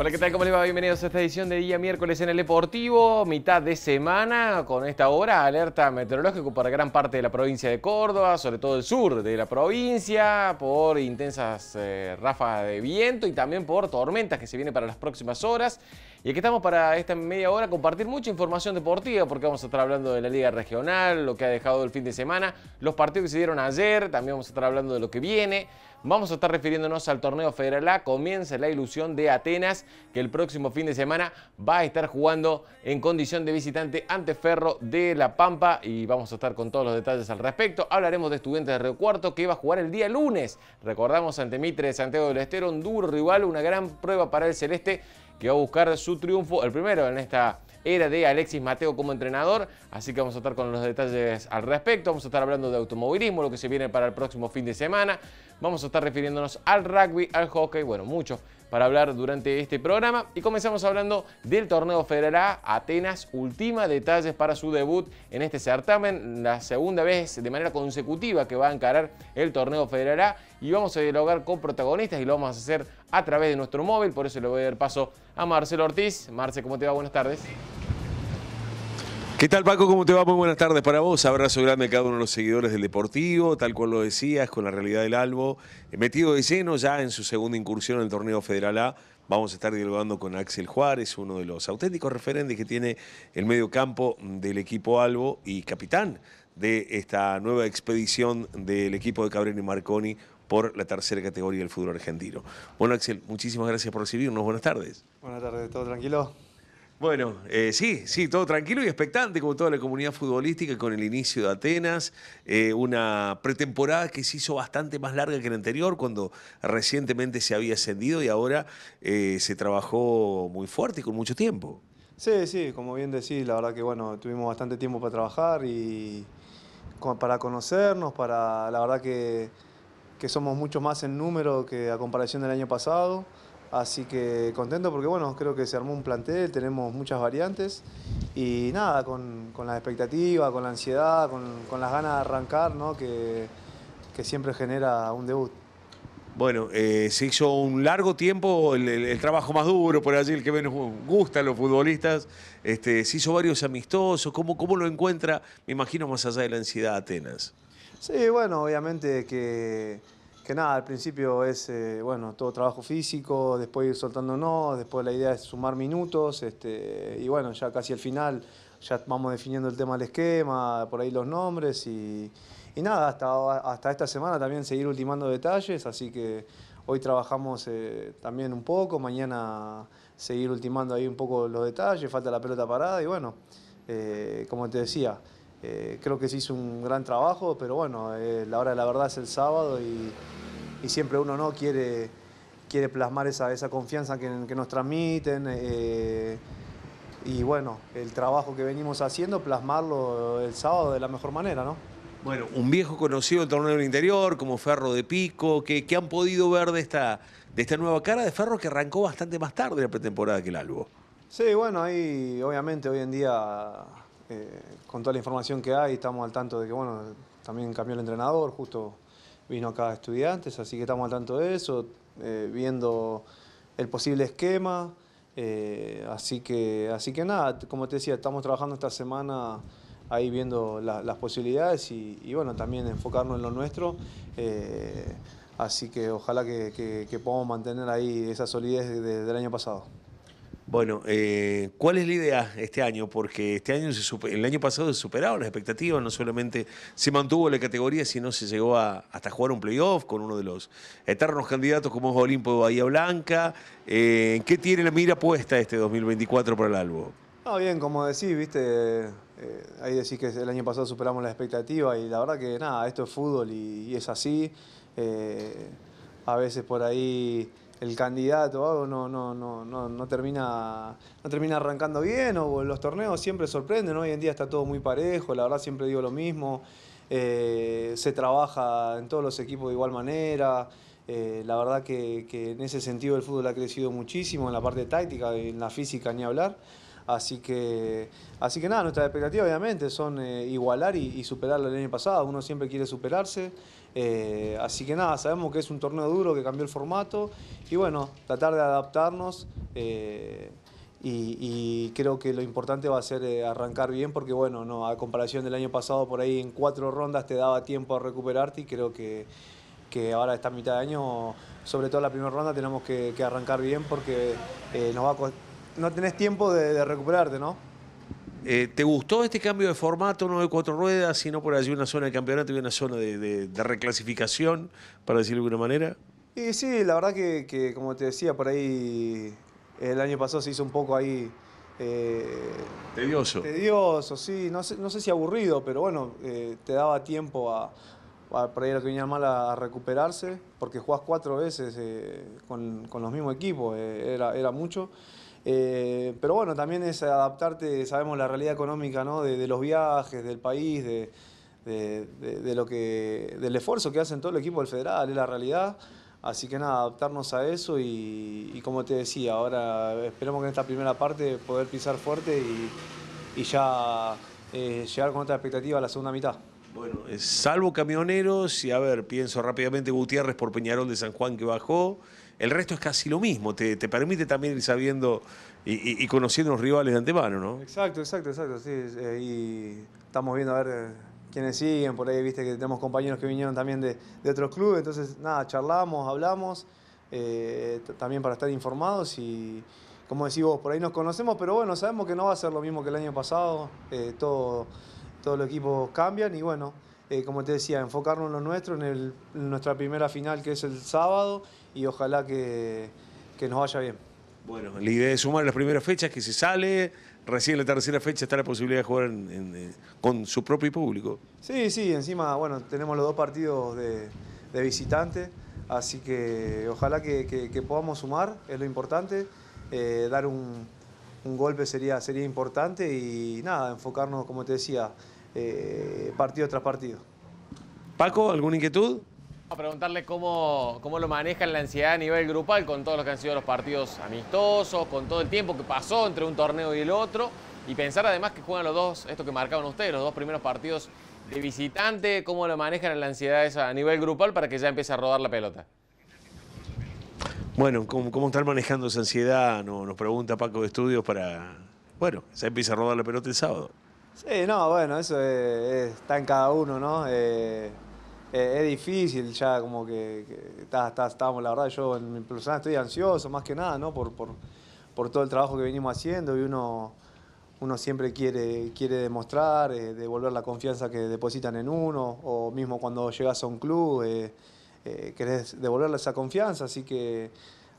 Hola, ¿qué tal? ¿Cómo les va? Bienvenidos a esta edición de día miércoles en el Deportivo, mitad de semana, con esta hora alerta meteorológico para gran parte de la provincia de Córdoba, sobre todo el sur de la provincia, por intensas eh, ráfagas de viento y también por tormentas que se vienen para las próximas horas. Y aquí estamos para esta media hora compartir mucha información deportiva, porque vamos a estar hablando de la Liga Regional, lo que ha dejado el fin de semana, los partidos que se dieron ayer, también vamos a estar hablando de lo que viene. Vamos a estar refiriéndonos al torneo Federal A. Comienza la ilusión de Atenas, que el próximo fin de semana va a estar jugando en condición de visitante ante Ferro de La Pampa y vamos a estar con todos los detalles al respecto. Hablaremos de Estudiantes de Río Cuarto, que va a jugar el día lunes. Recordamos ante Mitre de Santiago del Estero, un duro rival, una gran prueba para el Celeste, que va a buscar su triunfo, el primero en esta era de Alexis Mateo como entrenador, así que vamos a estar con los detalles al respecto, vamos a estar hablando de automovilismo, lo que se viene para el próximo fin de semana, vamos a estar refiriéndonos al rugby, al hockey, bueno, mucho para hablar durante este programa y comenzamos hablando del torneo Federal A Atenas, última detalles para su debut en este certamen, la segunda vez de manera consecutiva que va a encarar el torneo Federal A y vamos a dialogar con protagonistas y lo vamos a hacer a través de nuestro móvil, por eso le voy a dar paso a Marcelo Ortiz. Marce, ¿cómo te va? Buenas tardes. ¿Qué tal Paco? ¿Cómo te va? Muy buenas tardes para vos. Abrazo grande a cada uno de los seguidores del Deportivo, tal cual lo decías, con la realidad del Albo. Eh, metido de lleno ya en su segunda incursión en el torneo Federal A, Vamos a estar dialogando con Axel Juárez, uno de los auténticos referentes que tiene el medio campo del equipo Albo y capitán de esta nueva expedición del equipo de Cabrini y Marconi por la tercera categoría del fútbol argentino. Bueno, Axel, muchísimas gracias por recibirnos. Buenas tardes. Buenas tardes, ¿todo tranquilo? Bueno, eh, sí, sí, todo tranquilo y expectante como toda la comunidad futbolística con el inicio de Atenas, eh, una pretemporada que se hizo bastante más larga que la anterior cuando recientemente se había ascendido y ahora eh, se trabajó muy fuerte y con mucho tiempo. Sí, sí, como bien decís, la verdad que bueno, tuvimos bastante tiempo para trabajar y para conocernos, para la verdad que somos mucho más en número que a comparación del año pasado. Así que contento porque bueno, creo que se armó un plantel, tenemos muchas variantes y nada, con, con la expectativa, con la ansiedad, con, las ganas de arrancar, ¿no? que, que siempre genera un debut. Bueno, eh, se hizo un largo tiempo el, trabajo más duro por allí, el que menos gusta a los futbolistas. Este, se hizo varios amistosos. ¿Cómo, ¿Cómo lo encuentra, me imagino, más allá de la ansiedad Atenas? Sí, bueno, obviamente que que nada, al principio es, eh, bueno, todo trabajo físico, después ir soltándonos, después la idea es sumar minutos, este, y bueno, ya casi al final ya vamos definiendo el tema del esquema, por ahí los nombres y, nada, hasta, esta semana también seguir ultimando detalles, así que hoy trabajamos eh, también un poco, mañana seguir ultimando ahí un poco los detalles, falta la pelota parada y bueno, eh, como te decía, eh, creo que se hizo un gran trabajo, pero bueno, eh, la hora de la verdad es el sábado y, siempre uno no quiere, quiere plasmar esa, esa confianza que, nos transmiten. Eh, y bueno, el trabajo que venimos haciendo, plasmarlo el sábado de la mejor manera, ¿no? Bueno, un viejo conocido del torneo del interior, como Ferro de Pico, ¿Qué han podido ver de esta, de esta nueva cara de Ferro que arrancó bastante más tarde la pretemporada que el Albo. Sí, bueno, ahí obviamente hoy en día eh, con toda la información que hay, estamos al tanto de que, bueno, también cambió el entrenador, justo vino acá a estudiantes, así que estamos al tanto de eso, eh, viendo el posible esquema. Eh, así, que, así que nada, como te decía, estamos trabajando esta semana ahí viendo las posibilidades y, bueno, también enfocarnos en lo nuestro. así que ojalá que, podamos mantener ahí esa solidez del año pasado. Bueno, eh, ¿cuál es la idea este año? Porque este año el año pasado se superaron las expectativas, no solamente se mantuvo la categoría, sino se llegó a, hasta jugar un playoff con uno de los eternos candidatos como es Olimpo de Bahía Blanca. Eh, ¿Qué tiene la mira puesta este 2024 para el Albo? Ah, bien, como decís, viste, eh, ahí decís que el año pasado superamos las expectativas y la verdad que nada, esto es fútbol y es así. a veces por ahí el candidato o algo no, no, no, no, no, termina, no termina arrancando bien o los torneos siempre sorprenden, hoy en día está todo muy parejo, la verdad siempre digo lo mismo, eh, se trabaja en todos los equipos de igual manera, eh, la verdad que, en ese sentido el fútbol ha crecido muchísimo en la parte táctica, en la física ni hablar. Así que, así que nada, nuestras expectativas obviamente son eh, igualar y, superar la año pasado. Uno siempre quiere superarse. Eh, así que nada, sabemos que es un torneo duro que cambió el formato y bueno, tratar de adaptarnos. Eh, y, creo que lo importante va a ser eh, arrancar bien porque bueno, no, a comparación del año pasado por ahí en cuatro rondas te daba tiempo a recuperarte y creo que, ahora esta mitad de año, sobre todo la primera ronda, tenemos que, arrancar bien porque no tenés tiempo de recuperarte, ¿no? Eh, ¿Te gustó este cambio de formato, no de cuatro ruedas, sino por allí una zona de campeonato y una zona de, reclasificación, para decirlo de alguna manera? Y sí, la verdad que, como te decía, por ahí el año pasado se hizo un poco ahí... Eh, tedioso. Tedioso, sí, no sé, no sé si aburrido, pero bueno, eh, te daba tiempo a, a, lo que a, recuperarse, porque jugás cuatro veces con, los mismos equipos, era mucho. Eh, pero bueno, también es adaptarte, sabemos la realidad económica de, los viajes, del país, de, lo que, del esfuerzo que hacen todo el equipo del Federal, es la realidad. Así que nada, adaptarnos a eso y, como te decía, ahora esperemos que en esta primera parte poder pisar fuerte y, ya eh, llegar con otra expectativa a la segunda mitad. Bueno, salvo camioneros, y a ver, pienso rápidamente Gutiérrez por Peñarol de San Juan que bajó, el resto es casi lo mismo. Te, permite también ir sabiendo y, conociendo los rivales de antemano, ¿no? Exacto, exacto, exacto. Sí, eh, y estamos viendo a ver eh, quiénes siguen. Por ahí viste que tenemos compañeros que vinieron también de, otros clubes. Entonces, nada, charlamos, hablamos, eh, también para estar informados y. Como decís vos, por ahí nos conocemos, pero bueno, sabemos que no va a ser lo mismo que el año pasado. todo, todos los equipos cambian y bueno, eh, como te decía, enfocarnos en lo nuestro, en, nuestra primera final que es el sábado y ojalá que, nos vaya bien. Bueno, la idea es sumar las primeras fechas, que se sale, recién la tercera fecha está la posibilidad de jugar eh, con su propio público. Sí, sí, encima, bueno, tenemos los dos partidos de, de visitante, así que ojalá que, podamos sumar, es lo importante, eh, dar un, golpe sería, sería importante y nada, enfocarnos, como te decía, eh, partido tras partido. Paco, ¿alguna inquietud? A preguntarle cómo, cómo lo manejan la ansiedad a nivel grupal con todos los que han sido los partidos amistosos, con todo el tiempo que pasó entre un torneo y el otro. Y pensar además que juegan los dos, esto que marcaban ustedes, los dos primeros partidos de visitante, cómo lo manejan la ansiedad a nivel grupal para que ya empiece a rodar la pelota. Bueno, ¿cómo, cómo están manejando esa ansiedad? nos pregunta Paco de Estudios para. Bueno, ya empieza a rodar la pelota el sábado. Sí, no, bueno, eso está en cada uno, ¿no? Eh, eh, es difícil, ya como que, que la verdad, yo en mi personal estoy ansioso, más que nada, ¿no? Por, todo el trabajo que venimos haciendo y uno, uno siempre quiere, quiere demostrar, eh, devolver la confianza que depositan en uno, o mismo cuando llegas a un club, querés devolverle esa confianza, así que...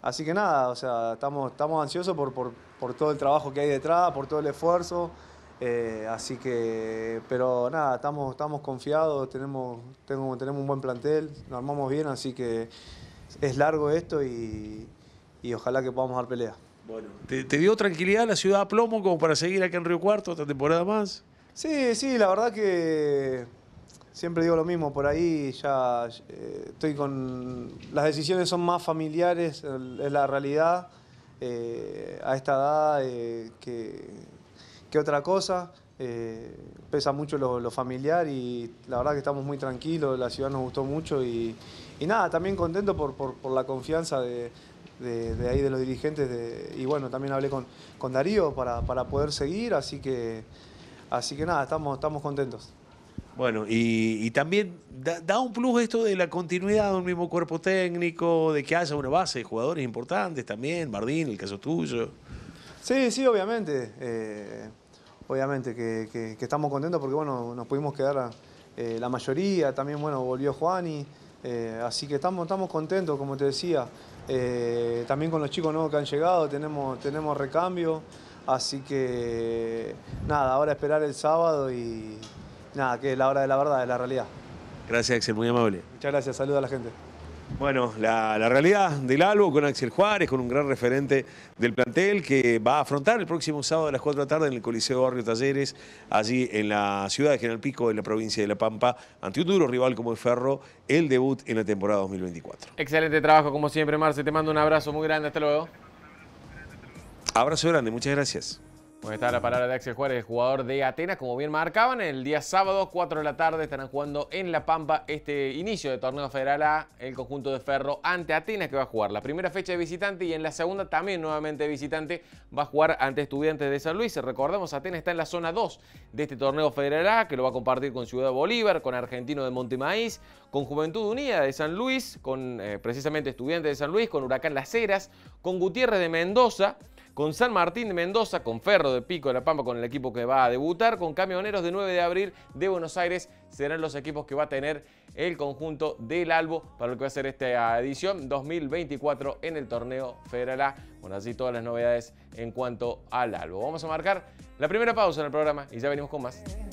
Así que nada, o sea, estamos, ansiosos por todo el trabajo que hay detrás, por todo el esfuerzo, eh, así que, pero nada, estamos, estamos confiados, tenemos, tengo, tenemos un buen plantel, nos armamos bien, así que es largo esto y, y ojalá que podamos dar pelea. Bueno, ¿te, dio tranquilidad la ciudad a plomo como para seguir acá en Río Cuarto otra temporada más? Sí, sí, la verdad que siempre digo lo mismo, por ahí ya eh, estoy con... Las decisiones son más familiares, es la realidad eh, a esta edad que que otra cosa. Eh, pesa mucho lo, familiar y la verdad que estamos muy tranquilos, la ciudad nos gustó mucho y, nada, también contento por, la confianza de, ahí de los dirigentes y bueno, también hablé con, Darío para, poder seguir, así que, así que nada, estamos, contentos. Bueno, y, también da, un plus esto de la continuidad de un mismo cuerpo técnico, de que haya una base de jugadores importantes también, Bardín, el caso tuyo. Sí, sí, obviamente. Eh, obviamente que, estamos contentos porque bueno, nos pudimos quedar eh, la mayoría, también bueno, volvió Juani. Eh, así que estamos, estamos contentos, como te decía. Eh, también con los chicos nuevos que han llegado, tenemos, tenemos recambio. Así que nada, ahora esperar el sábado y nada, que es la hora de la verdad, de la realidad. Gracias, Axel, muy amable. Muchas gracias, saludos a la gente. Bueno, la, realidad del Albo con Axel Juárez, con un gran referente del plantel que va a afrontar el próximo sábado a las 4 de la tarde en el Coliseo Barrio Talleres, allí en la ciudad de General Pico, en la provincia de La Pampa, ante un duro rival como el Ferro, el debut en la temporada 2024. Excelente trabajo como siempre, Marce. Te mando un abrazo muy grande. Hasta luego. Abrazo grande, muchas gracias. Bueno, pues está la palabra de Axel Juárez, jugador de Atenas, como bien marcaban, el día sábado, 4 de la tarde, estarán jugando en La Pampa este inicio de torneo federal A, el conjunto de Ferro ante Atenas, que va a jugar la primera fecha de visitante y en la segunda también nuevamente visitante va a jugar ante Estudiantes de San Luis. Recordemos, Atenas está en la zona 2 de este torneo federal A, que lo va a compartir con Ciudad Bolívar, con Argentino de Montemaíz, con Juventud Unida de San Luis, con eh, precisamente Estudiantes de San Luis, con Huracán Las Heras, con Gutiérrez de Mendoza, con San Martín de Mendoza, con Ferro de Pico de la Pampa, con el equipo que va a debutar, con Camioneros de 9 de abril de Buenos Aires, serán los equipos que va a tener el conjunto del Albo para lo que va a ser esta edición 2024 en el torneo Federal A. Bueno, así todas las novedades en cuanto al Albo. Vamos a marcar la primera pausa en el programa y ya venimos con más.